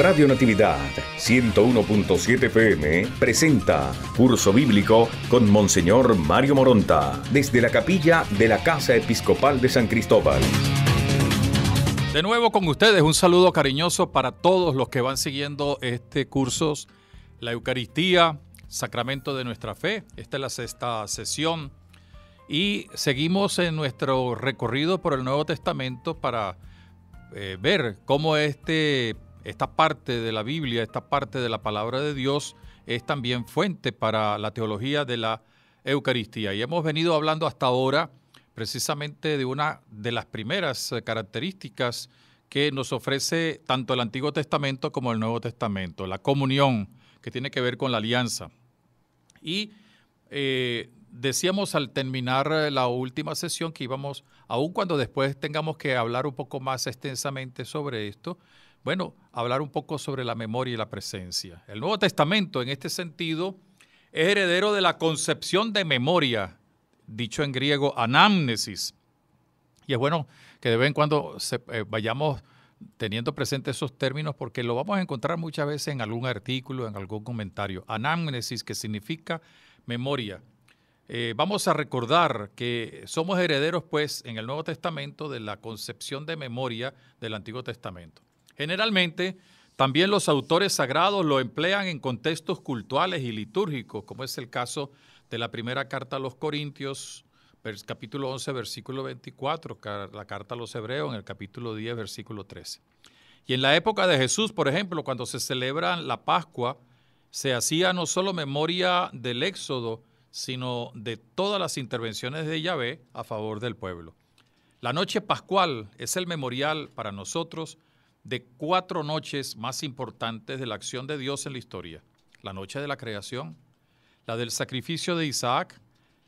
Radio Natividad 101.7 PM presenta Curso Bíblico con Monseñor Mario Moronta desde la capilla de la Casa Episcopal de San Cristóbal. De nuevo con ustedes un saludo cariñoso para todos los que van siguiendo este curso, la Eucaristía, Sacramento de nuestra Fe. Esta es la sexta sesión y seguimos en nuestro recorrido por el Nuevo Testamento para eh, ver cómo este esta parte de la Biblia, esta parte de la palabra de Dios es también fuente para la teología de la Eucaristía. Y hemos venido hablando hasta ahora precisamente de una de las primeras eh, características que nos ofrece tanto el Antiguo Testamento como el Nuevo Testamento, la comunión que tiene que ver con la alianza. Y eh, decíamos al terminar eh, la última sesión que íbamos, aun cuando después tengamos que hablar un poco más extensamente sobre esto, bueno, hablar un poco sobre la memoria y la presencia. El Nuevo Testamento, en este sentido, es heredero de la concepción de memoria, dicho en griego anamnesis. Y es bueno que de vez en cuando eh, vayamos teniendo presente esos términos porque lo vamos a encontrar muchas veces en algún artículo, en algún comentario. Anamnesis, que significa memoria. Eh, vamos a recordar que somos herederos, pues, en el Nuevo Testamento de la concepción de memoria del Antiguo Testamento. Generalmente, también los autores sagrados lo emplean en contextos cultuales y litúrgicos, como es el caso de la primera carta a los Corintios, capítulo 11, versículo 24, la carta a los Hebreos en el capítulo 10, versículo 13. Y en la época de Jesús, por ejemplo, cuando se celebra la Pascua, se hacía no solo memoria del Éxodo, sino de todas las intervenciones de Yahvé a favor del pueblo. La noche pascual es el memorial para nosotros de cuatro noches más importantes de la acción de Dios en la historia. La noche de la creación, la del sacrificio de Isaac,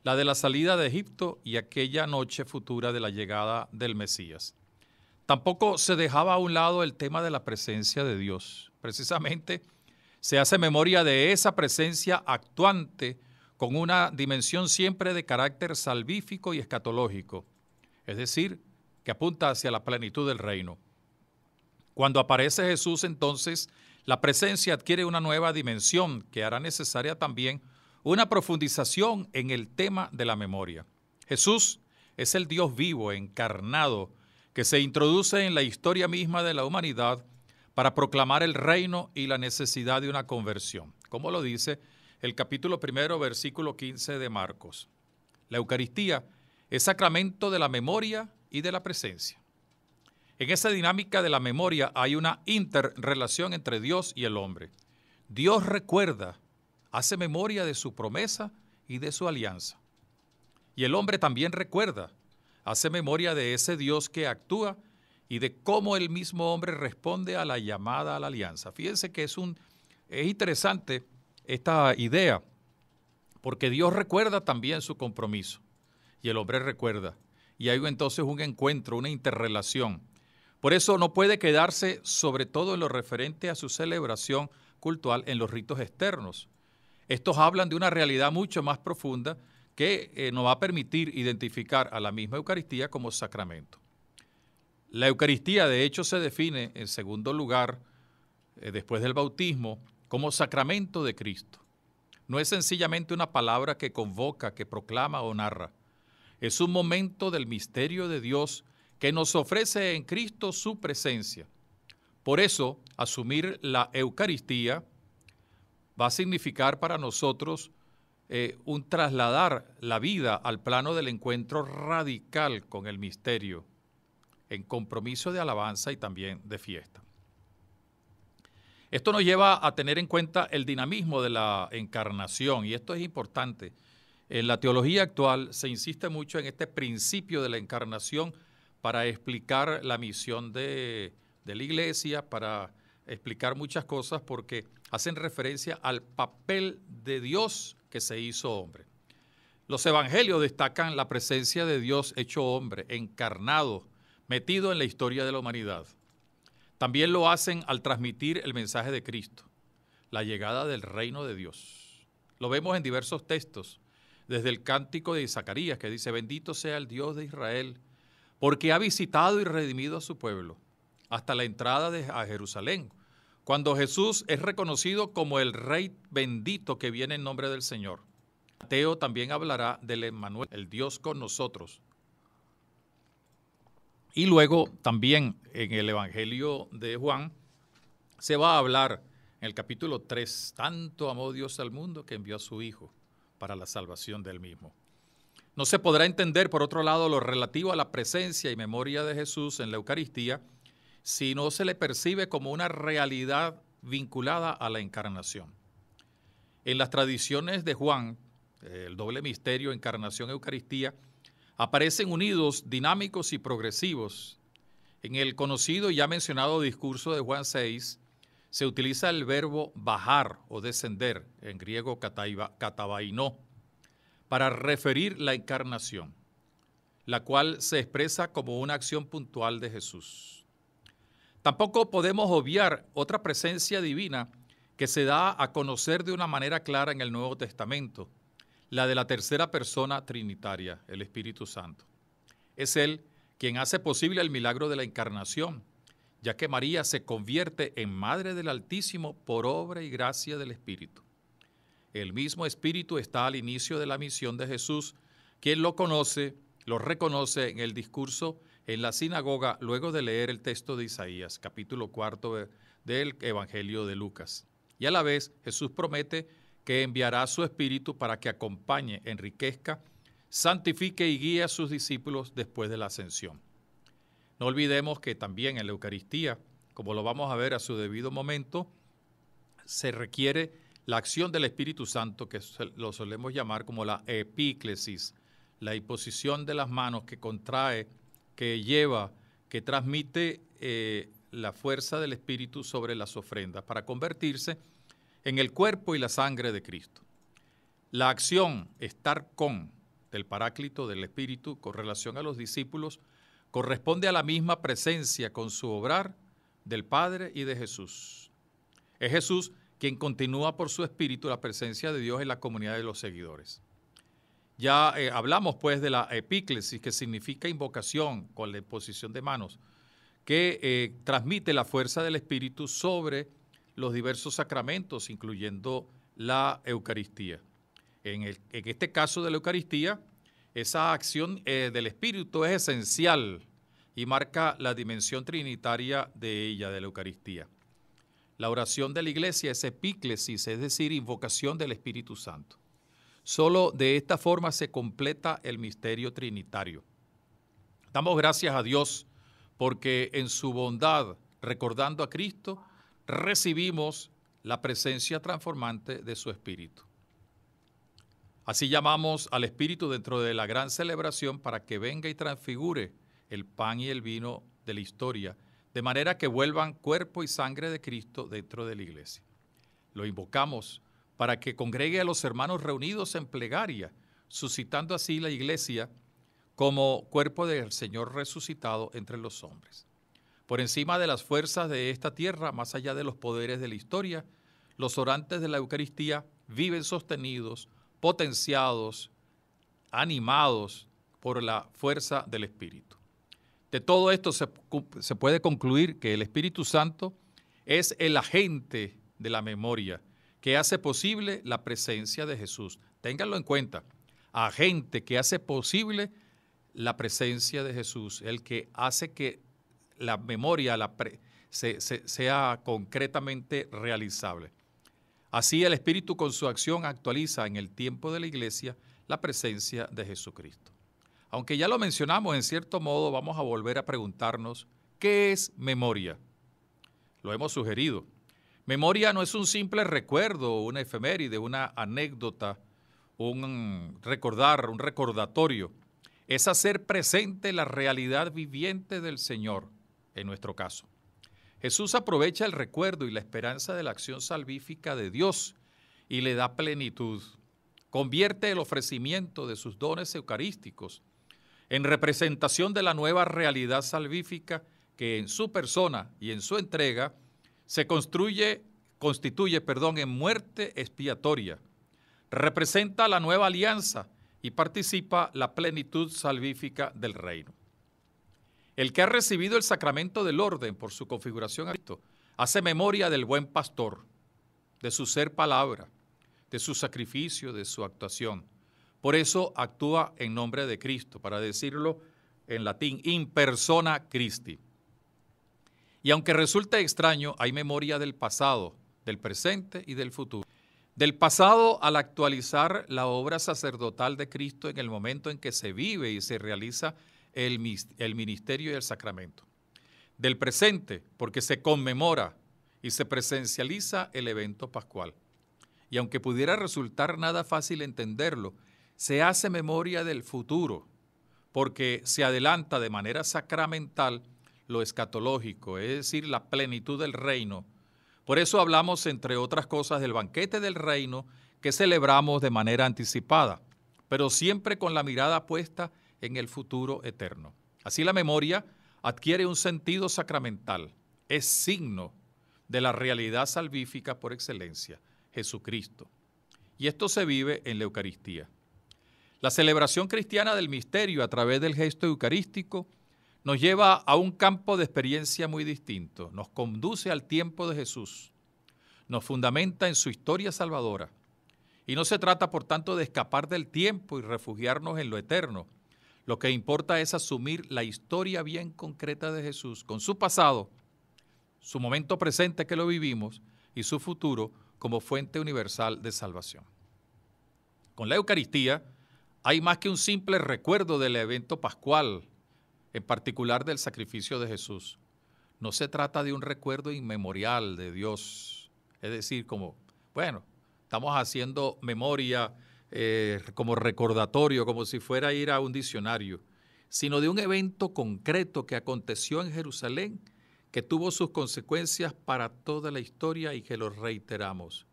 la de la salida de Egipto y aquella noche futura de la llegada del Mesías. Tampoco se dejaba a un lado el tema de la presencia de Dios. Precisamente se hace memoria de esa presencia actuante con una dimensión siempre de carácter salvífico y escatológico, es decir, que apunta hacia la plenitud del reino. Cuando aparece Jesús, entonces, la presencia adquiere una nueva dimensión que hará necesaria también una profundización en el tema de la memoria. Jesús es el Dios vivo, encarnado, que se introduce en la historia misma de la humanidad para proclamar el reino y la necesidad de una conversión, como lo dice el capítulo primero, versículo 15 de Marcos. La Eucaristía es sacramento de la memoria y de la presencia. En esa dinámica de la memoria hay una interrelación entre Dios y el hombre. Dios recuerda, hace memoria de su promesa y de su alianza. Y el hombre también recuerda, hace memoria de ese Dios que actúa y de cómo el mismo hombre responde a la llamada a la alianza. Fíjense que es un interesante esta idea, porque Dios recuerda también su compromiso y el hombre recuerda. Y hay entonces un encuentro, una interrelación. Por eso no puede quedarse, sobre todo en lo referente a su celebración cultural, en los ritos externos. Estos hablan de una realidad mucho más profunda que eh, nos va a permitir identificar a la misma Eucaristía como sacramento. La Eucaristía, de hecho, se define, en segundo lugar, eh, después del bautismo, como sacramento de Cristo. No es sencillamente una palabra que convoca, que proclama o narra. Es un momento del misterio de Dios que nos ofrece en Cristo su presencia. Por eso, asumir la Eucaristía va a significar para nosotros eh, un trasladar la vida al plano del encuentro radical con el misterio, en compromiso de alabanza y también de fiesta. Esto nos lleva a tener en cuenta el dinamismo de la encarnación, y esto es importante. En la teología actual se insiste mucho en este principio de la encarnación para explicar la misión de, la iglesia, para explicar muchas cosas, porque hacen referencia al papel de Dios que se hizo hombre. Los evangelios destacan la presencia de Dios hecho hombre, encarnado, metido en la historia de la humanidad. También lo hacen al transmitir el mensaje de Cristo, la llegada del reino de Dios. Lo vemos en diversos textos, desde el cántico de Zacarías que dice, bendito sea el Dios de Israel porque ha visitado y redimido a su pueblo hasta la entrada de, a Jerusalén, cuando Jesús es reconocido como el Rey bendito que viene en nombre del Señor. Mateo también hablará del Emmanuel, el Dios con nosotros. Y luego también en el Evangelio de Juan se va a hablar en el capítulo 3, tanto amó Dios al mundo que envió a su Hijo para la salvación del mismo. No se podrá entender, por otro lado, lo relativo a la presencia y memoria de Jesús en la Eucaristía si no se le percibe como una realidad vinculada a la encarnación. En las tradiciones de Juan, el doble misterio, encarnación, Eucaristía, aparecen unidos, dinámicos y progresivos. En el conocido y ya mencionado discurso de Juan 6, se utiliza el verbo bajar o descender, en griego catabainó para referir la encarnación, la cual se expresa como una acción puntual de Jesús. Tampoco podemos obviar otra presencia divina que se da a conocer de una manera clara en el Nuevo Testamento, la de la tercera persona trinitaria, el Espíritu Santo. Es Él quien hace posible el milagro de la encarnación, ya que María se convierte en Madre del Altísimo por obra y gracia del Espíritu. El mismo Espíritu está al inicio de la misión de Jesús. Quien lo conoce, lo reconoce en el discurso en la sinagoga luego de leer el texto de Isaías, capítulo cuarto del Evangelio de Lucas. Y a la vez Jesús promete que enviará su Espíritu para que acompañe, enriquezca, santifique y guíe a sus discípulos después de la ascensión. No olvidemos que también en la Eucaristía, como lo vamos a ver a su debido momento, se requiere la acción del Espíritu Santo, que lo solemos llamar como la epíclesis, la imposición de las manos que contrae, que lleva, que transmite eh, la fuerza del Espíritu sobre las ofrendas para convertirse en el cuerpo y la sangre de Cristo. La acción, estar con, del Paráclito, del Espíritu, con relación a los discípulos, corresponde a la misma presencia con su obrar del Padre y de Jesús. Es Jesús quien continúa por su espíritu la presencia de Dios en la comunidad de los seguidores. Ya eh, hablamos pues de la epíclesis, que significa invocación con la imposición de manos, que eh, transmite la fuerza del espíritu sobre los diversos sacramentos, incluyendo la Eucaristía. En, este caso de la Eucaristía, esa acción eh, del espíritu es esencial y marca la dimensión trinitaria de ella, de la Eucaristía. La oración de la iglesia es epíclesis, es decir, invocación del Espíritu Santo. Solo de esta forma se completa el misterio trinitario. Damos gracias a Dios porque en su bondad, recordando a Cristo, recibimos la presencia transformante de su Espíritu. Así llamamos al Espíritu dentro de la gran celebración para que venga y transfigure el pan y el vino de la historia de manera que vuelvan cuerpo y sangre de Cristo dentro de la iglesia. Lo invocamos para que congregue a los hermanos reunidos en plegaria, suscitando así la iglesia como cuerpo del Señor resucitado entre los hombres. Por encima de las fuerzas de esta tierra, más allá de los poderes de la historia, los orantes de la Eucaristía viven sostenidos, potenciados, animados por la fuerza del Espíritu. De todo esto se, puede concluir que el Espíritu Santo es el agente de la memoria que hace posible la presencia de Jesús. Ténganlo en cuenta. Agente que hace posible la presencia de Jesús, el que hace que la memoria sea concretamente realizable. Así el Espíritu con su acción actualiza en el tiempo de la iglesia la presencia de Jesucristo. Aunque ya lo mencionamos, en cierto modo vamos a volver a preguntarnos, ¿qué es memoria? Lo hemos sugerido. Memoria no es un simple recuerdo, una efeméride, una anécdota, un recordar, un recordatorio. Es hacer presente la realidad viviente del Señor, en nuestro caso. Jesús aprovecha el recuerdo y la esperanza de la acción salvífica de Dios y le da plenitud. Convierte el ofrecimiento de sus dones eucarísticos en representación de la nueva realidad salvífica que en su persona y en su entrega se construye, constituye perdón, en muerte expiatoria. Representa la nueva alianza y participa la plenitud salvífica del reino. El que ha recibido el sacramento del orden por su configuración a Cristo, hace memoria del buen pastor, de su ser palabra, de su sacrificio, de su actuación. Por eso actúa en nombre de Cristo, para decirlo en latín, in persona Christi. Y aunque resulte extraño, hay memoria del pasado, del presente y del futuro. Del pasado al actualizar la obra sacerdotal de Cristo en el momento en que se vive y se realiza el, el ministerio y el sacramento. Del presente, porque se conmemora y se presencializa el evento pascual. Y aunque pudiera resultar nada fácil entenderlo, se hace memoria del futuro, porque se adelanta de manera sacramental lo escatológico, es decir, la plenitud del reino. Por eso hablamos, entre otras cosas, del banquete del reino que celebramos de manera anticipada, pero siempre con la mirada puesta en el futuro eterno. Así la memoria adquiere un sentido sacramental, es signo de la realidad salvífica por excelencia, Jesucristo. Y esto se vive en la Eucaristía. La celebración cristiana del misterio a través del gesto eucarístico nos lleva a un campo de experiencia muy distinto, nos conduce al tiempo de Jesús, nos fundamenta en su historia salvadora. Y no se trata, por tanto, de escapar del tiempo y refugiarnos en lo eterno. Lo que importa es asumir la historia bien concreta de Jesús, con su pasado, su momento presente que lo vivimos y su futuro como fuente universal de salvación. Con la Eucaristía, hay más que un simple recuerdo del evento pascual, en particular del sacrificio de Jesús. No se trata de un recuerdo inmemorial de Dios. Es decir, como, bueno, estamos haciendo memoria eh, como recordatorio, como si fuera a ir a un diccionario, sino de un evento concreto que aconteció en Jerusalén, que tuvo sus consecuencias para toda la historia y que lo reiteramos.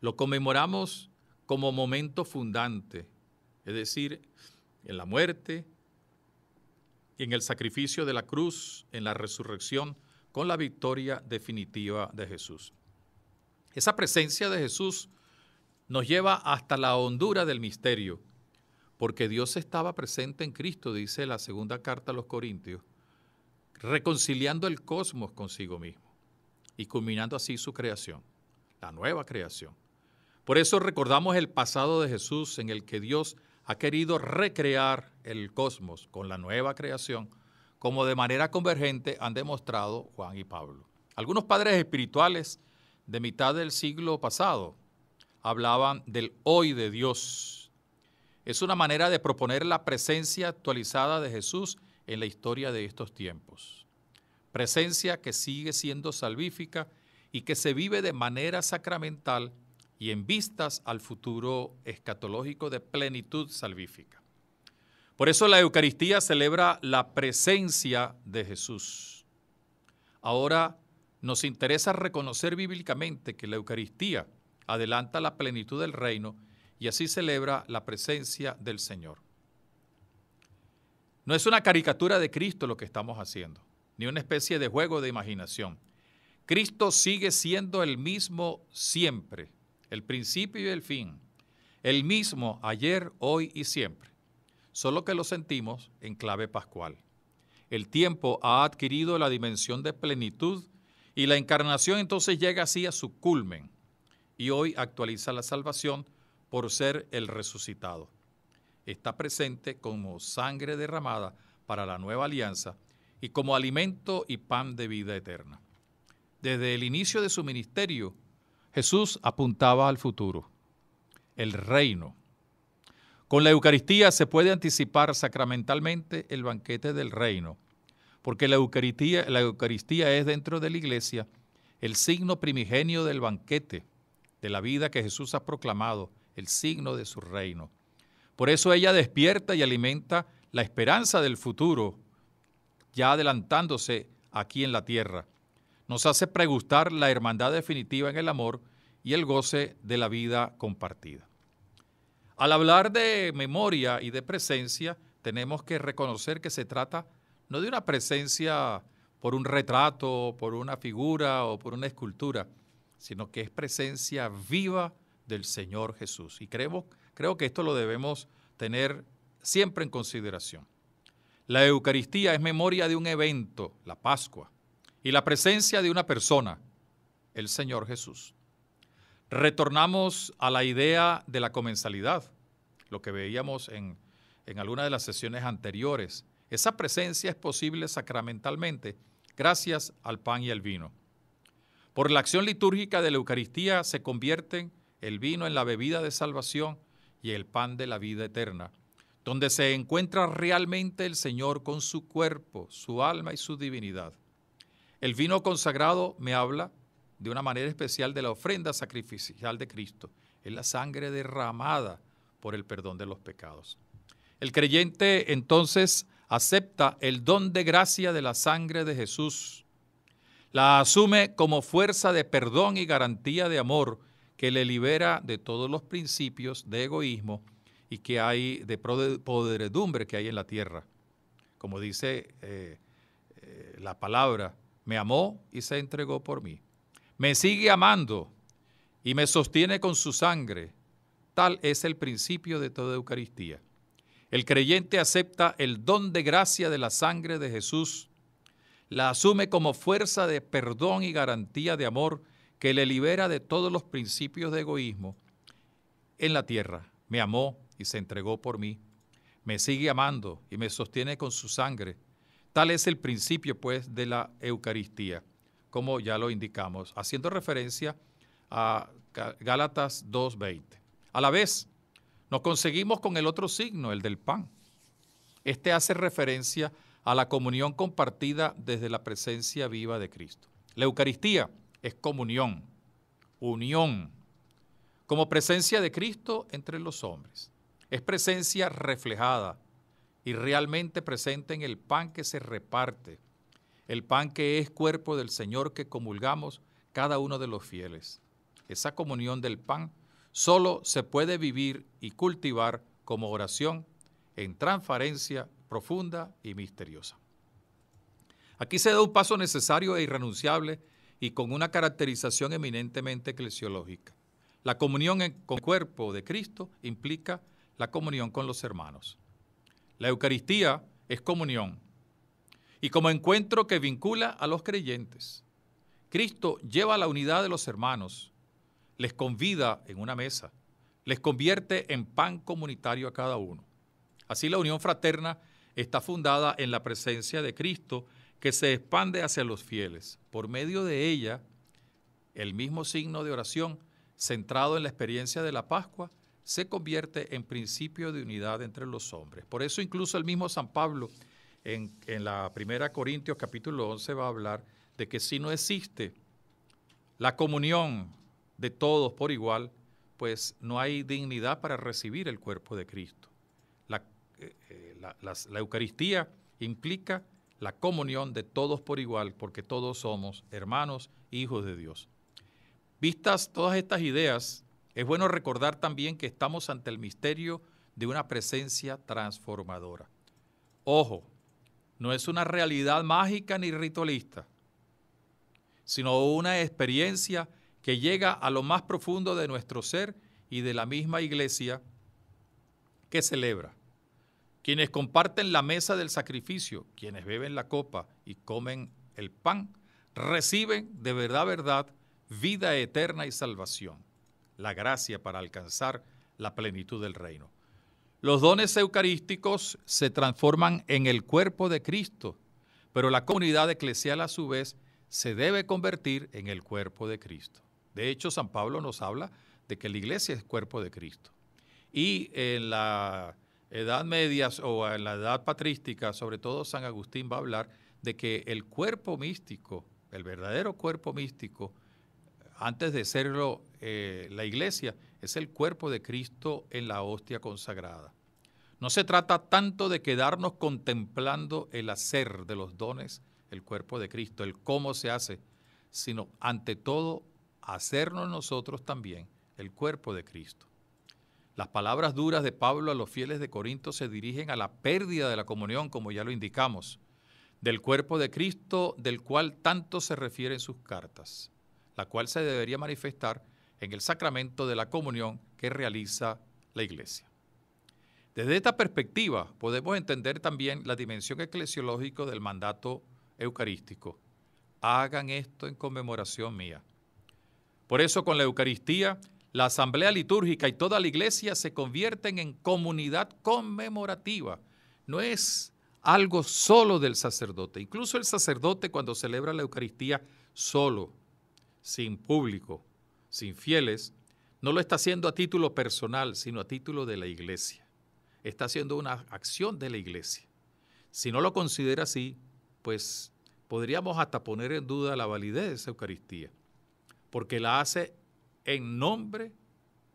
Lo conmemoramos como momento fundante, es decir, en la muerte, en el sacrificio de la cruz, en la resurrección, con la victoria definitiva de Jesús. Esa presencia de Jesús nos lleva hasta la hondura del misterio, porque Dios estaba presente en Cristo, dice la segunda carta a los Corintios, reconciliando el cosmos consigo mismo y culminando así su creación, la nueva creación. Por eso recordamos el pasado de Jesús en el que Dios ha querido recrear el cosmos con la nueva creación, como de manera convergente han demostrado Juan y Pablo. Algunos padres espirituales de mitad del siglo pasado hablaban del hoy de Dios. Es una manera de proponer la presencia actualizada de Jesús en la historia de estos tiempos. Presencia que sigue siendo salvífica y que se vive de manera sacramental y en vistas al futuro escatológico de plenitud salvífica. Por eso la Eucaristía celebra la presencia de Jesús. Ahora nos interesa reconocer bíblicamente que la Eucaristía adelanta la plenitud del reino y así celebra la presencia del Señor. No es una caricatura de Cristo lo que estamos haciendo, ni una especie de juego de imaginación. Cristo sigue siendo el mismo siempre el principio y el fin, el mismo ayer, hoy y siempre, solo que lo sentimos en clave pascual. El tiempo ha adquirido la dimensión de plenitud y la encarnación entonces llega así a su culmen y hoy actualiza la salvación por ser el resucitado. Está presente como sangre derramada para la nueva alianza y como alimento y pan de vida eterna. Desde el inicio de su ministerio, Jesús apuntaba al futuro, el reino. Con la Eucaristía se puede anticipar sacramentalmente el banquete del reino, porque la Eucaristía, la Eucaristía es dentro de la iglesia el signo primigenio del banquete, de la vida que Jesús ha proclamado, el signo de su reino. Por eso ella despierta y alimenta la esperanza del futuro, ya adelantándose aquí en la tierra nos hace pregustar la hermandad definitiva en el amor y el goce de la vida compartida. Al hablar de memoria y de presencia, tenemos que reconocer que se trata no de una presencia por un retrato, por una figura o por una escultura, sino que es presencia viva del Señor Jesús. Y creemos, creo que esto lo debemos tener siempre en consideración. La Eucaristía es memoria de un evento, la Pascua, y la presencia de una persona, el Señor Jesús. Retornamos a la idea de la comensalidad, lo que veíamos en, en alguna de las sesiones anteriores. Esa presencia es posible sacramentalmente gracias al pan y al vino. Por la acción litúrgica de la Eucaristía se convierten el vino en la bebida de salvación y el pan de la vida eterna, donde se encuentra realmente el Señor con su cuerpo, su alma y su divinidad. El vino consagrado me habla de una manera especial de la ofrenda sacrificial de Cristo. Es la sangre derramada por el perdón de los pecados. El creyente entonces acepta el don de gracia de la sangre de Jesús. La asume como fuerza de perdón y garantía de amor que le libera de todos los principios de egoísmo y que hay de podredumbre que hay en la tierra. Como dice eh, eh, la palabra, me amó y se entregó por mí. Me sigue amando y me sostiene con su sangre. Tal es el principio de toda Eucaristía. El creyente acepta el don de gracia de la sangre de Jesús, la asume como fuerza de perdón y garantía de amor que le libera de todos los principios de egoísmo. En la tierra me amó y se entregó por mí. Me sigue amando y me sostiene con su sangre. Tal es el principio, pues, de la Eucaristía, como ya lo indicamos, haciendo referencia a Gálatas 2.20. A la vez, nos conseguimos con el otro signo, el del pan. Este hace referencia a la comunión compartida desde la presencia viva de Cristo. La Eucaristía es comunión, unión, como presencia de Cristo entre los hombres. Es presencia reflejada, y realmente presenten el pan que se reparte, el pan que es cuerpo del Señor que comulgamos cada uno de los fieles. Esa comunión del pan solo se puede vivir y cultivar como oración en transparencia profunda y misteriosa. Aquí se da un paso necesario e irrenunciable y con una caracterización eminentemente eclesiológica. La comunión con el cuerpo de Cristo implica la comunión con los hermanos. La Eucaristía es comunión y como encuentro que vincula a los creyentes. Cristo lleva la unidad de los hermanos, les convida en una mesa, les convierte en pan comunitario a cada uno. Así la unión fraterna está fundada en la presencia de Cristo que se expande hacia los fieles. Por medio de ella, el mismo signo de oración centrado en la experiencia de la Pascua se convierte en principio de unidad entre los hombres. Por eso incluso el mismo San Pablo en, la primera Corintios capítulo 11 va a hablar de que si no existe la comunión de todos por igual, pues no hay dignidad para recibir el cuerpo de Cristo. La, eh, eh, la Eucaristía implica la comunión de todos por igual, porque todos somos hermanos, hijos de Dios. Vistas todas estas ideas, es bueno recordar también que estamos ante el misterio de una presencia transformadora. Ojo, no es una realidad mágica ni ritualista, sino una experiencia que llega a lo más profundo de nuestro ser y de la misma iglesia que celebra. Quienes comparten la mesa del sacrificio, quienes beben la copa y comen el pan, reciben de verdad, verdad, vida eterna y salvación la gracia para alcanzar la plenitud del reino. Los dones eucarísticos se transforman en el cuerpo de Cristo, pero la comunidad eclesial a su vez se debe convertir en el cuerpo de Cristo. De hecho, San Pablo nos habla de que la iglesia es cuerpo de Cristo. Y en la Edad Media o en la Edad Patrística, sobre todo San Agustín va a hablar de que el cuerpo místico, el verdadero cuerpo místico, antes de serlo eh, la iglesia, es el cuerpo de Cristo en la hostia consagrada. No se trata tanto de quedarnos contemplando el hacer de los dones, el cuerpo de Cristo, el cómo se hace, sino ante todo hacernos nosotros también el cuerpo de Cristo. Las palabras duras de Pablo a los fieles de Corinto se dirigen a la pérdida de la comunión, como ya lo indicamos, del cuerpo de Cristo del cual tanto se refieren sus cartas la cual se debería manifestar en el sacramento de la comunión que realiza la Iglesia. Desde esta perspectiva podemos entender también la dimensión eclesiológica del mandato eucarístico. Hagan esto en conmemoración mía. Por eso con la Eucaristía, la asamblea litúrgica y toda la iglesia se convierten en comunidad conmemorativa. No es algo solo del sacerdote. Incluso el sacerdote cuando celebra la Eucaristía solo sin público, sin fieles, no lo está haciendo a título personal, sino a título de la iglesia. Está haciendo una acción de la iglesia. Si no lo considera así, pues podríamos hasta poner en duda la validez de esa Eucaristía, porque la hace en nombre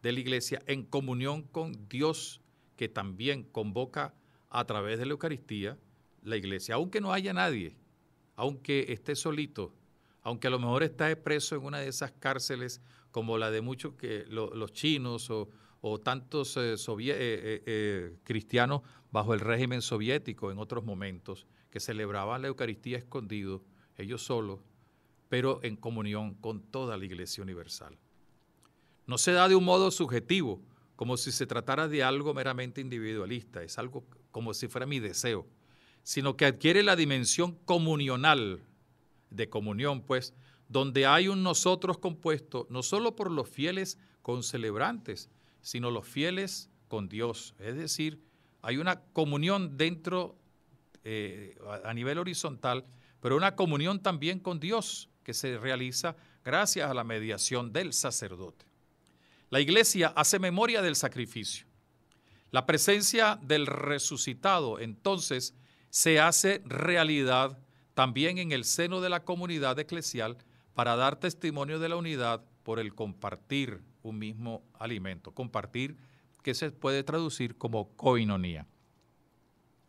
de la iglesia, en comunión con Dios, que también convoca a través de la Eucaristía la iglesia, aunque no haya nadie, aunque esté solito, aunque a lo mejor está expreso en una de esas cárceles como la de muchos que los chinos o, tantos eh, eh, eh, cristianos bajo el régimen soviético en otros momentos, que celebraban la Eucaristía escondido, ellos solos, pero en comunión con toda la Iglesia Universal. No se da de un modo subjetivo, como si se tratara de algo meramente individualista, es algo como si fuera mi deseo, sino que adquiere la dimensión comunional de comunión, pues, donde hay un nosotros compuesto no solo por los fieles con celebrantes, sino los fieles con Dios. Es decir, hay una comunión dentro, eh, a nivel horizontal, pero una comunión también con Dios que se realiza gracias a la mediación del sacerdote. La iglesia hace memoria del sacrificio. La presencia del resucitado entonces se hace realidad también en el seno de la comunidad eclesial para dar testimonio de la unidad por el compartir un mismo alimento, compartir que se puede traducir como coinonía.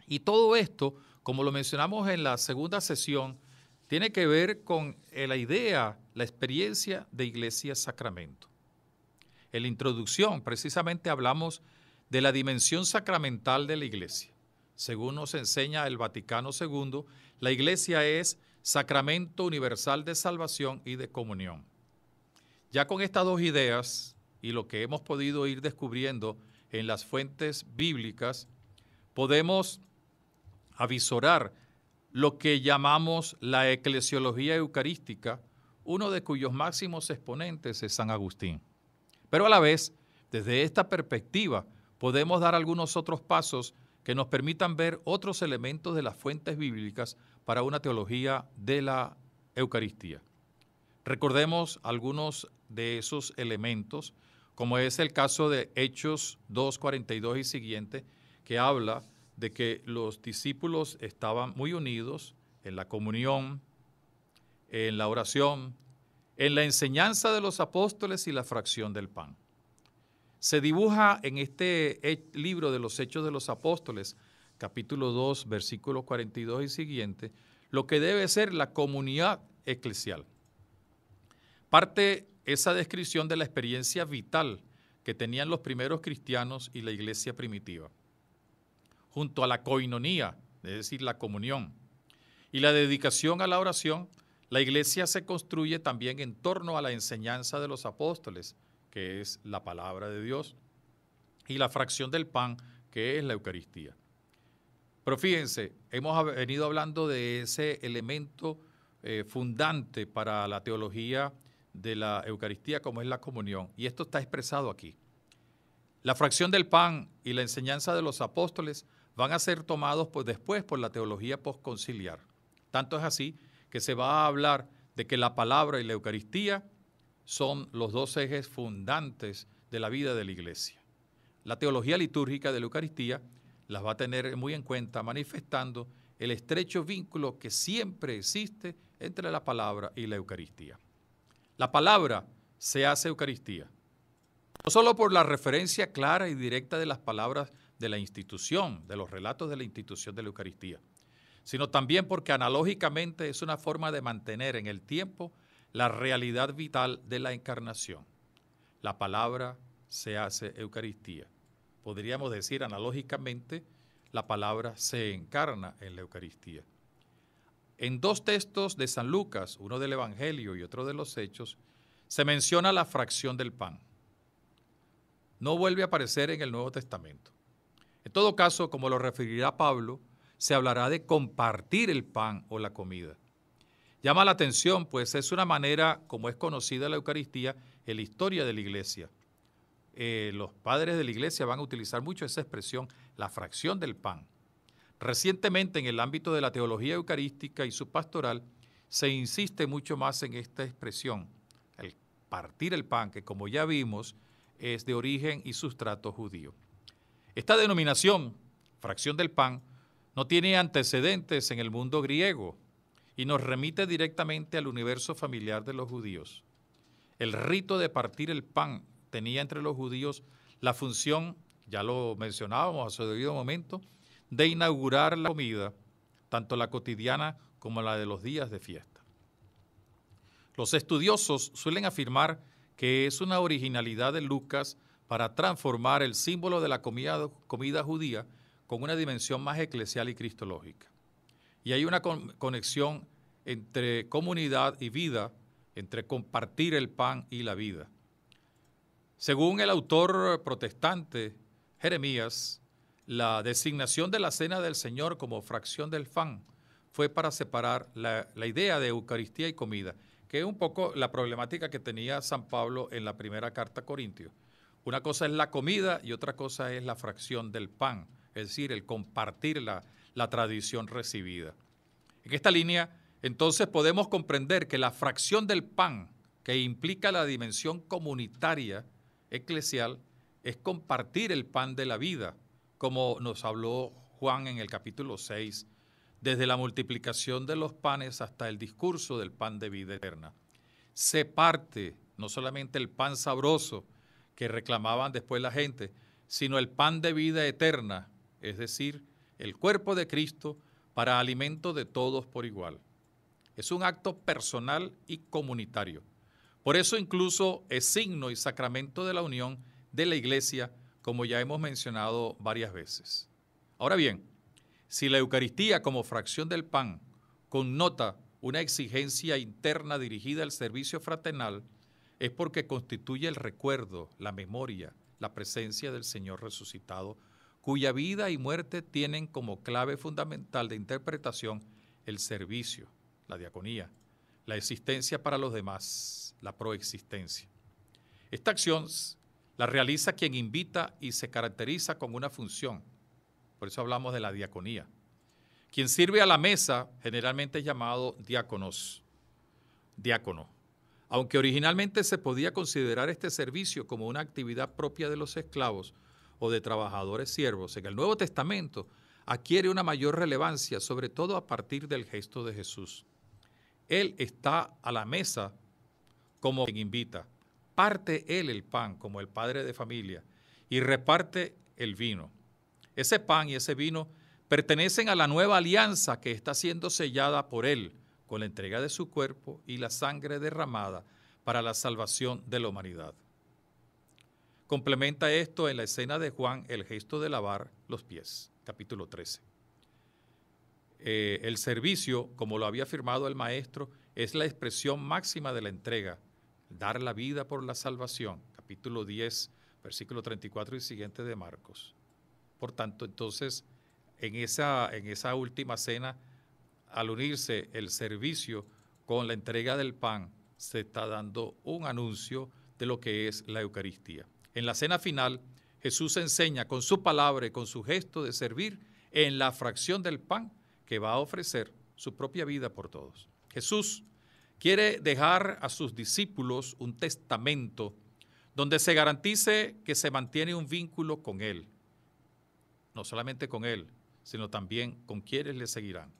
Y todo esto, como lo mencionamos en la segunda sesión, tiene que ver con la idea, la experiencia de Iglesia Sacramento. En la introducción precisamente hablamos de la dimensión sacramental de la Iglesia. Según nos enseña el Vaticano II, la iglesia es sacramento universal de salvación y de comunión. Ya con estas dos ideas y lo que hemos podido ir descubriendo en las fuentes bíblicas, podemos avisorar lo que llamamos la eclesiología eucarística, uno de cuyos máximos exponentes es San Agustín. Pero a la vez, desde esta perspectiva, podemos dar algunos otros pasos que nos permitan ver otros elementos de las fuentes bíblicas para una teología de la Eucaristía. Recordemos algunos de esos elementos, como es el caso de Hechos 2.42 y siguiente, que habla de que los discípulos estaban muy unidos en la comunión, en la oración, en la enseñanza de los apóstoles y la fracción del pan. Se dibuja en este eh, libro de los Hechos de los Apóstoles, capítulo 2, versículos 42 y siguiente, lo que debe ser la comunidad eclesial. Parte esa descripción de la experiencia vital que tenían los primeros cristianos y la iglesia primitiva, junto a la coinonía, es decir, la comunión, y la dedicación a la oración, la iglesia se construye también en torno a la enseñanza de los apóstoles, que es la palabra de Dios, y la fracción del pan, que es la Eucaristía. Pero fíjense, hemos venido hablando de ese elemento eh, fundante para la teología de la Eucaristía, como es la comunión, y esto está expresado aquí. La fracción del pan y la enseñanza de los apóstoles van a ser tomados pues, después por la teología posconciliar. Tanto es así que se va a hablar de que la palabra y la Eucaristía son los dos ejes fundantes de la vida de la Iglesia. La teología litúrgica de la Eucaristía las va a tener muy en cuenta, manifestando el estrecho vínculo que siempre existe entre la palabra y la Eucaristía. La palabra se hace Eucaristía, no solo por la referencia clara y directa de las palabras de la institución, de los relatos de la institución de la Eucaristía, sino también porque analógicamente es una forma de mantener en el tiempo la realidad vital de la encarnación. La palabra se hace Eucaristía. Podríamos decir analógicamente, la palabra se encarna en la Eucaristía. En dos textos de San Lucas, uno del Evangelio y otro de los Hechos, se menciona la fracción del pan. No vuelve a aparecer en el Nuevo Testamento. En todo caso, como lo referirá Pablo, se hablará de compartir el pan o la comida. Llama la atención, pues es una manera, como es conocida la Eucaristía, en la historia de la iglesia. Eh, los padres de la iglesia van a utilizar mucho esa expresión, la fracción del pan. Recientemente, en el ámbito de la teología eucarística y su pastoral, se insiste mucho más en esta expresión, el partir el pan, que como ya vimos, es de origen y sustrato judío. Esta denominación, fracción del pan, no tiene antecedentes en el mundo griego, y nos remite directamente al universo familiar de los judíos. El rito de partir el pan tenía entre los judíos la función, ya lo mencionábamos a su debido momento, de inaugurar la comida, tanto la cotidiana como la de los días de fiesta. Los estudiosos suelen afirmar que es una originalidad de Lucas para transformar el símbolo de la comida, comida judía con una dimensión más eclesial y cristológica. Y hay una conexión entre comunidad y vida, entre compartir el pan y la vida. Según el autor protestante Jeremías, la designación de la cena del Señor como fracción del pan fue para separar la, idea de Eucaristía y comida, que es un poco la problemática que tenía San Pablo en la primera carta a Corintio. Una cosa es la comida y otra cosa es la fracción del pan, es decir, el compartirla la tradición recibida. En esta línea, entonces podemos comprender que la fracción del pan que implica la dimensión comunitaria eclesial es compartir el pan de la vida, como nos habló Juan en el capítulo 6, desde la multiplicación de los panes hasta el discurso del pan de vida eterna. Se parte no solamente el pan sabroso que reclamaban después la gente, sino el pan de vida eterna, es decir, el cuerpo de Cristo para alimento de todos por igual. Es un acto personal y comunitario. Por eso incluso es signo y sacramento de la unión de la iglesia, como ya hemos mencionado varias veces. Ahora bien, si la Eucaristía como fracción del pan connota una exigencia interna dirigida al servicio fraternal, es porque constituye el recuerdo, la memoria, la presencia del Señor resucitado cuya vida y muerte tienen como clave fundamental de interpretación el servicio, la diaconía, la existencia para los demás, la proexistencia. Esta acción la realiza quien invita y se caracteriza con una función, por eso hablamos de la diaconía. Quien sirve a la mesa generalmente es llamado diáconos, diácono. Aunque originalmente se podía considerar este servicio como una actividad propia de los esclavos, o de trabajadores siervos en el Nuevo Testamento adquiere una mayor relevancia, sobre todo a partir del gesto de Jesús. Él está a la mesa como quien invita, parte él el pan como el padre de familia y reparte el vino. Ese pan y ese vino pertenecen a la nueva alianza que está siendo sellada por él con la entrega de su cuerpo y la sangre derramada para la salvación de la humanidad. Complementa esto en la escena de Juan el gesto de lavar los pies, capítulo 13. Eh, el servicio, como lo había afirmado el maestro, es la expresión máxima de la entrega, dar la vida por la salvación, capítulo 10, versículo 34 y siguiente de Marcos. Por tanto, entonces, en esa, en esa última cena, al unirse el servicio con la entrega del pan, se está dando un anuncio de lo que es la Eucaristía. En la cena final, Jesús enseña con su palabra y con su gesto de servir en la fracción del pan que va a ofrecer su propia vida por todos. Jesús quiere dejar a sus discípulos un testamento donde se garantice que se mantiene un vínculo con Él. No solamente con Él, sino también con quienes le seguirán.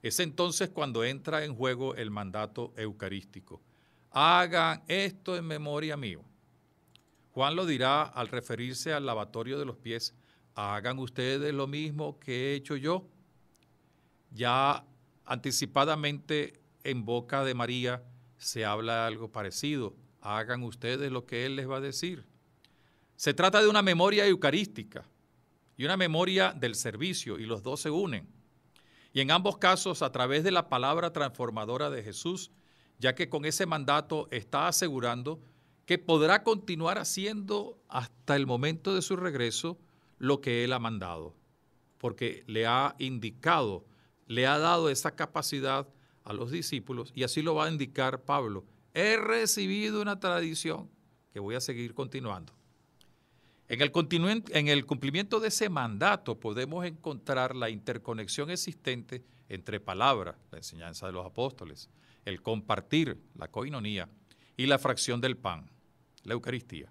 Es entonces cuando entra en juego el mandato eucarístico. Hagan esto en memoria mío. Juan lo dirá al referirse al lavatorio de los pies. Hagan ustedes lo mismo que he hecho yo. Ya anticipadamente en boca de María se habla algo parecido. Hagan ustedes lo que Él les va a decir. Se trata de una memoria eucarística y una memoria del servicio, y los dos se unen. Y en ambos casos a través de la palabra transformadora de Jesús, ya que con ese mandato está asegurando que podrá continuar haciendo hasta el momento de su regreso lo que Él ha mandado, porque le ha indicado, le ha dado esa capacidad a los discípulos, y así lo va a indicar Pablo. He recibido una tradición que voy a seguir continuando. En el, en el cumplimiento de ese mandato podemos encontrar la interconexión existente entre palabra, la enseñanza de los apóstoles, el compartir, la coinonía, y la fracción del pan la Eucaristía.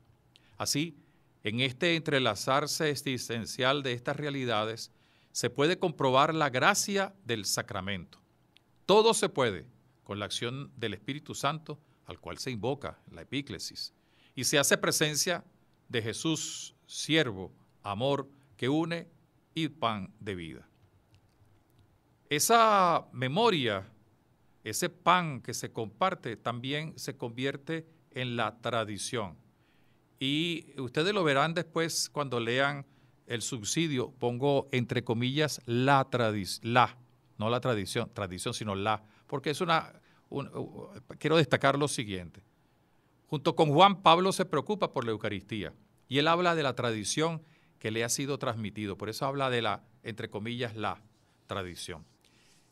Así, en este entrelazarse existencial de estas realidades, se puede comprobar la gracia del sacramento. Todo se puede con la acción del Espíritu Santo, al cual se invoca la epíclesis, y se hace presencia de Jesús, siervo, amor, que une y pan de vida. Esa memoria, ese pan que se comparte, también se convierte en la tradición. Y ustedes lo verán después cuando lean el subsidio, pongo entre comillas la tradición, la, no la tradición, tradición, sino la, porque es una, quiero destacar lo siguiente. Junto con Juan, Pablo se preocupa por la Eucaristía y él habla de la tradición que le ha sido transmitido, por eso habla de la, entre comillas, la tradición.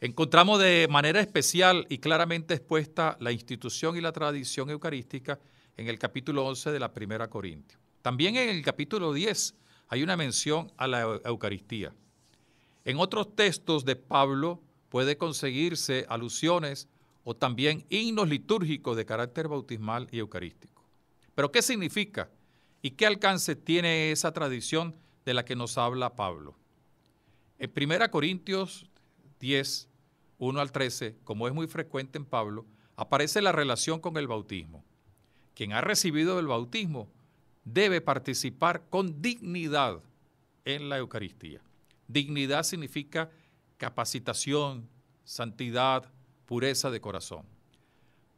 Encontramos de manera especial y claramente expuesta la institución y la tradición eucarística en el capítulo 11 de la primera Corintio. También en el capítulo 10 hay una mención a la Eucaristía. En otros textos de Pablo puede conseguirse alusiones o también himnos litúrgicos de carácter bautismal y eucarístico. Pero ¿qué significa y qué alcance tiene esa tradición de la que nos habla Pablo? En Primera Corintios 10 1 al 13, como es muy frecuente en Pablo, aparece la relación con el bautismo. Quien ha recibido el bautismo debe participar con dignidad en la Eucaristía. Dignidad significa capacitación, santidad, pureza de corazón.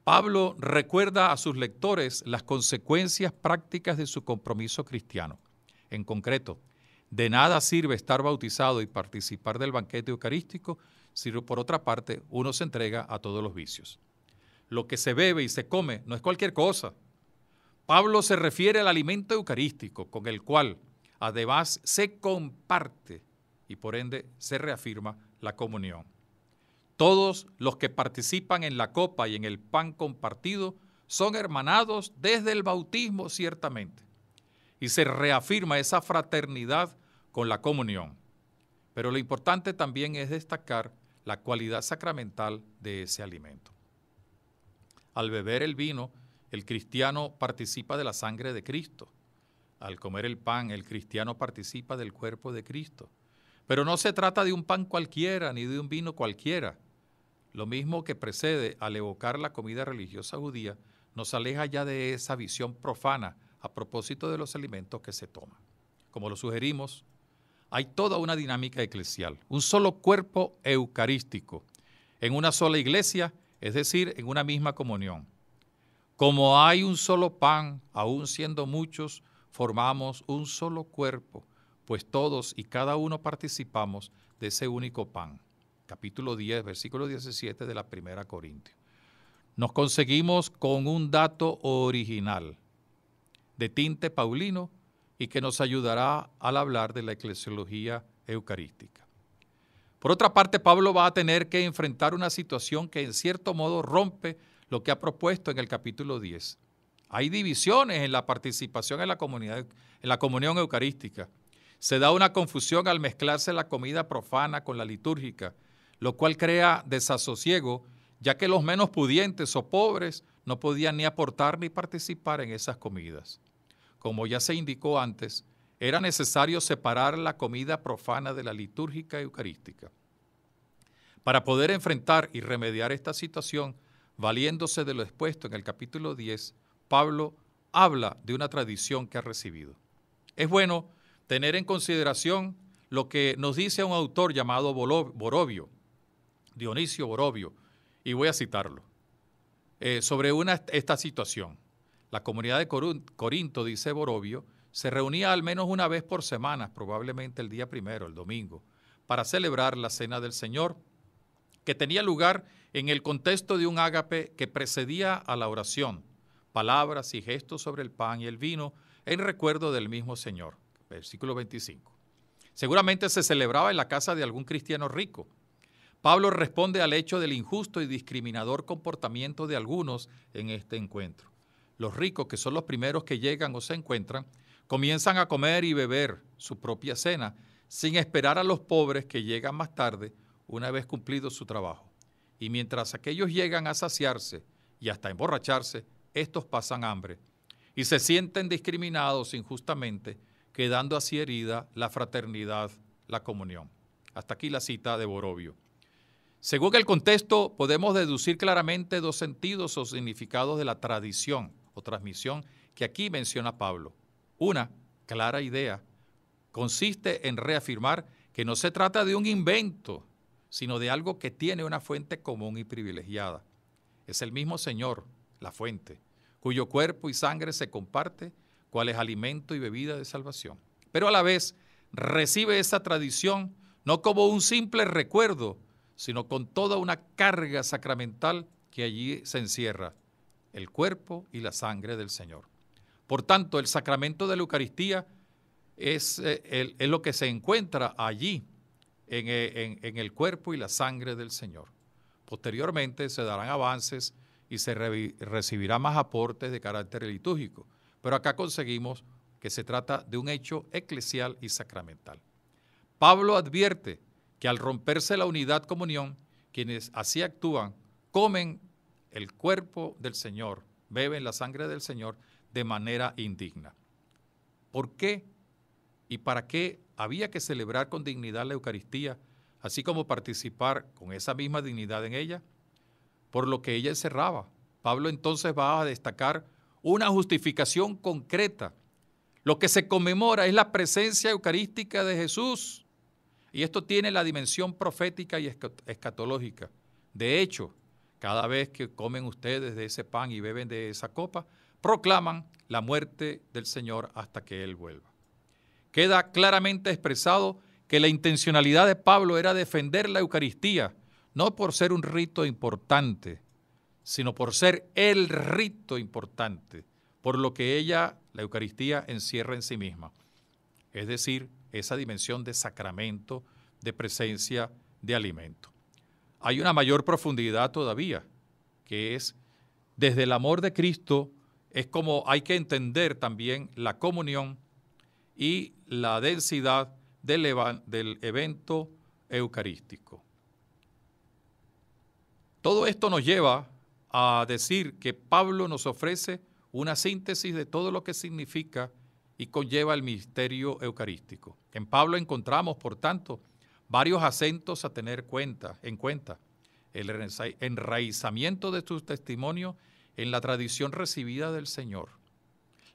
Pablo recuerda a sus lectores las consecuencias prácticas de su compromiso cristiano. En concreto, de nada sirve estar bautizado y participar del banquete eucarístico si por otra parte uno se entrega a todos los vicios. Lo que se bebe y se come no es cualquier cosa. Pablo se refiere al alimento eucarístico con el cual además se comparte y por ende se reafirma la comunión. Todos los que participan en la copa y en el pan compartido son hermanados desde el bautismo ciertamente y se reafirma esa fraternidad con la comunión. Pero lo importante también es destacar la cualidad sacramental de ese alimento. Al beber el vino, el cristiano participa de la sangre de Cristo. Al comer el pan, el cristiano participa del cuerpo de Cristo. Pero no se trata de un pan cualquiera ni de un vino cualquiera. Lo mismo que precede al evocar la comida religiosa judía, nos aleja ya de esa visión profana a propósito de los alimentos que se toman. Como lo sugerimos hay toda una dinámica eclesial, un solo cuerpo eucarístico, en una sola iglesia, es decir, en una misma comunión. Como hay un solo pan, aun siendo muchos, formamos un solo cuerpo, pues todos y cada uno participamos de ese único pan. Capítulo 10, versículo 17 de la primera Corintia. Nos conseguimos con un dato original de tinte paulino y que nos ayudará al hablar de la eclesiología eucarística. Por otra parte, Pablo va a tener que enfrentar una situación que en cierto modo rompe lo que ha propuesto en el capítulo 10. Hay divisiones en la participación en la, comunidad, en la comunión eucarística. Se da una confusión al mezclarse la comida profana con la litúrgica, lo cual crea desasosiego, ya que los menos pudientes o pobres no podían ni aportar ni participar en esas comidas como ya se indicó antes, era necesario separar la comida profana de la litúrgica eucarística. Para poder enfrentar y remediar esta situación, valiéndose de lo expuesto en el capítulo 10, Pablo habla de una tradición que ha recibido. Es bueno tener en consideración lo que nos dice un autor llamado Borobio, Dionisio Borobio, y voy a citarlo, eh, sobre esta situación. La comunidad de Corinto, dice Borobio, se reunía al menos una vez por semana, probablemente el día primero, el domingo, para celebrar la Cena del Señor, que tenía lugar en el contexto de un ágape que precedía a la oración, palabras y gestos sobre el pan y el vino en recuerdo del mismo Señor. Versículo 25. Seguramente se celebraba en la casa de algún cristiano rico. Pablo responde al hecho del injusto y discriminador comportamiento de algunos en este encuentro los ricos, que son los primeros que llegan o se encuentran, comienzan a comer y beber su propia cena, sin esperar a los pobres que llegan más tarde, una vez cumplido su trabajo. Y mientras aquellos llegan a saciarse y hasta emborracharse, estos pasan hambre y se sienten discriminados injustamente, quedando así herida la fraternidad, la comunión. Hasta aquí la cita de Borobio. Según el contexto, podemos deducir claramente dos sentidos o significados de la tradición o transmisión que aquí menciona Pablo. Una clara idea consiste en reafirmar que no se trata de un invento, sino de algo que tiene una fuente común y privilegiada. Es el mismo Señor, la fuente, cuyo cuerpo y sangre se comparte, cual es alimento y bebida de salvación. Pero a la vez recibe esa tradición no como un simple recuerdo, sino con toda una carga sacramental que allí se encierra el cuerpo y la sangre del Señor. Por tanto, el sacramento de la Eucaristía es, eh, lo que se encuentra allí eh, en, el cuerpo y la sangre del Señor. Posteriormente se darán avances y se recibirá más aportes de carácter litúrgico, pero acá conseguimos que se trata de un hecho eclesial y sacramental. Pablo advierte que al romperse la unidad comunión, quienes así actúan comen el cuerpo del Señor, en la sangre del Señor de manera indigna. ¿Por qué y para qué había que celebrar con dignidad la Eucaristía, así como participar con esa misma dignidad en ella? Por lo que ella encerraba. Pablo entonces va a destacar una justificación concreta. Lo que se conmemora es la presencia eucarística de Jesús. Y esto tiene la dimensión profética y escatológica. De hecho, cada vez que comen ustedes de ese pan y beben de esa copa, proclaman la muerte del Señor hasta que Él vuelva. Queda claramente expresado que la intencionalidad de Pablo era defender la Eucaristía, no por ser un rito importante, sino por ser el rito importante, por lo que ella, la Eucaristía, encierra en sí misma. Es decir, esa dimensión de sacramento, de presencia, de alimento hay una mayor profundidad todavía, que es desde el amor de Cristo, es como hay que entender también la comunión y la densidad del, evento eucarístico. Todo esto nos lleva a decir que Pablo nos ofrece una síntesis de todo lo que significa y conlleva el misterio eucarístico. En Pablo encontramos, por tanto, varios acentos a tener cuenta, en cuenta. El enraizamiento de sus testimonios en la tradición recibida del Señor.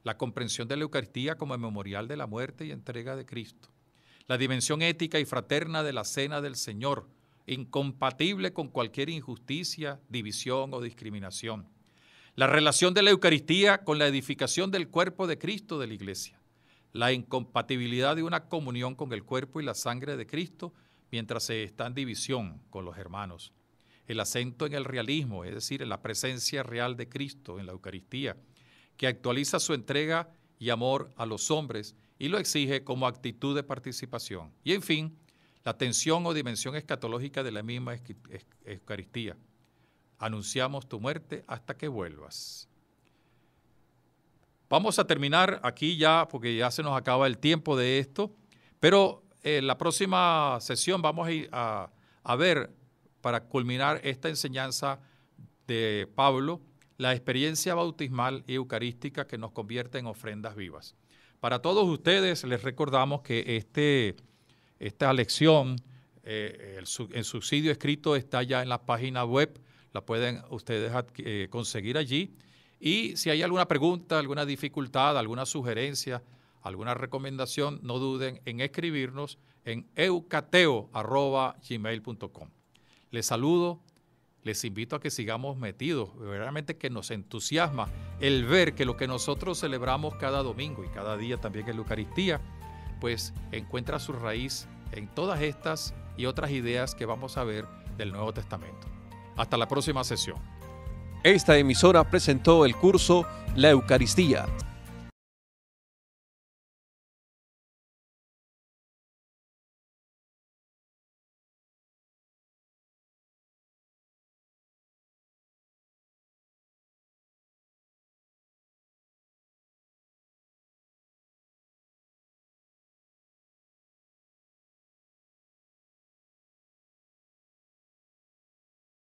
La comprensión de la Eucaristía como memorial de la muerte y entrega de Cristo. La dimensión ética y fraterna de la cena del Señor, incompatible con cualquier injusticia, división o discriminación. La relación de la Eucaristía con la edificación del cuerpo de Cristo de la Iglesia la incompatibilidad de una comunión con el cuerpo y la sangre de Cristo mientras se está en división con los hermanos. El acento en el realismo, es decir, en la presencia real de Cristo en la Eucaristía, que actualiza su entrega y amor a los hombres y lo exige como actitud de participación. Y en fin, la tensión o dimensión escatológica de la misma Eucaristía. Anunciamos tu muerte hasta que vuelvas. Vamos a terminar aquí ya, porque ya se nos acaba el tiempo de esto, pero en eh, la próxima sesión vamos a, ver, para culminar esta enseñanza de Pablo, la experiencia bautismal y eucarística que nos convierte en ofrendas vivas. Para todos ustedes les recordamos que este, esta lección, en eh, el, subsidio escrito está ya en la página web, la pueden ustedes eh, conseguir allí y si hay alguna pregunta, alguna dificultad, alguna sugerencia, alguna recomendación, no duden en escribirnos en eucateo.gmail.com. Les saludo, les invito a que sigamos metidos, verdaderamente que nos entusiasma el ver que lo que nosotros celebramos cada domingo y cada día también en la Eucaristía, pues encuentra su raíz en todas estas y otras ideas que vamos a ver del Nuevo Testamento. Hasta la próxima sesión. Esta emisora presentó el curso La Eucaristía